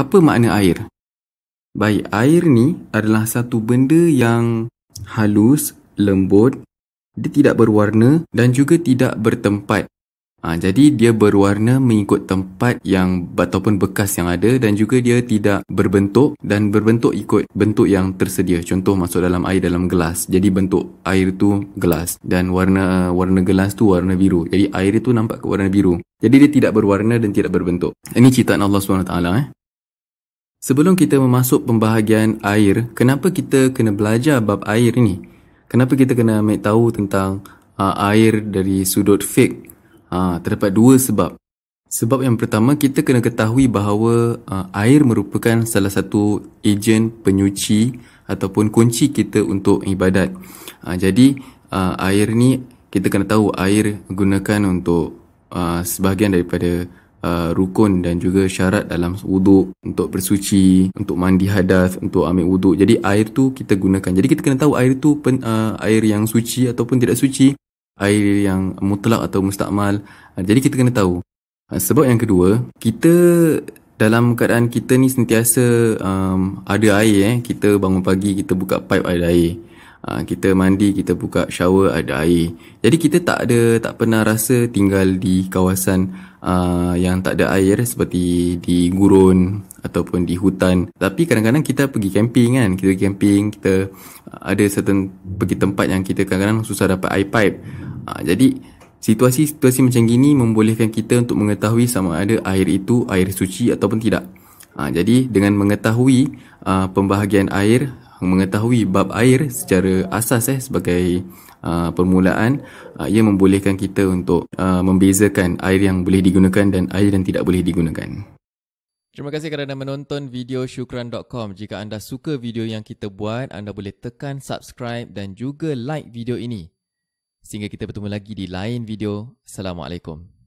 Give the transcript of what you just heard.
Apa makna air? Baik, air ni adalah satu benda yang halus, lembut, dia tidak berwarna dan juga tidak bertempat. Ha, jadi dia berwarna mengikut tempat yang ataupun bekas yang ada dan juga dia tidak berbentuk dan berbentuk ikut bentuk yang tersedia. Contoh masuk dalam air dalam gelas. Jadi bentuk air tu gelas dan warna warna gelas tu warna biru. Jadi air itu nampak ke warna biru. Jadi dia tidak berwarna dan tidak berbentuk. Ini ciptaan Allah SWT eh. Sebelum kita memasuk pembahagian air, kenapa kita kena belajar bab air ni? Kenapa kita kena ambil tahu tentang uh, air dari sudut fik? Uh, terdapat dua sebab. Sebab yang pertama, kita kena ketahui bahawa uh, air merupakan salah satu ejen penyuci ataupun kunci kita untuk ibadat. Uh, jadi, uh, air ni kita kena tahu air gunakan untuk uh, sebahagian daripada uh, rukun dan juga syarat dalam wuduk untuk bersuci, untuk mandi hadas, untuk ambil wuduk. Jadi air tu kita gunakan. Jadi kita kena tahu air tu pen, uh, air yang suci ataupun tidak suci, air yang mutlak atau mustakmal. Uh, jadi kita kena tahu. Uh, sebab yang kedua, kita dalam keadaan kita ni sentiasa um, ada air eh. Kita bangun pagi, kita buka pipe ada air. Ha, kita mandi, kita buka shower ada air. Jadi kita tak ada tak pernah rasa tinggal di kawasan Uh, yang tak ada air seperti di gurun ataupun di hutan. Tapi kadang-kadang kita pergi camping kan. Kita pergi camping, kita uh, ada certain pergi tempat yang kita kadang-kadang susah dapat air pipe. Uh, jadi situasi-situasi macam gini membolehkan kita untuk mengetahui sama ada air itu air suci ataupun tidak. Uh, jadi dengan mengetahui uh, pembahagian air mengetahui bab air secara asas eh sebagai uh, permulaan uh, ia membolehkan kita untuk uh, membezakan air yang boleh digunakan dan air yang tidak boleh digunakan. Terima kasih kerana menonton video syukran.com. Jika anda suka video yang kita buat, anda boleh tekan subscribe dan juga like video ini. Sehingga kita bertemu lagi di lain video. Assalamualaikum.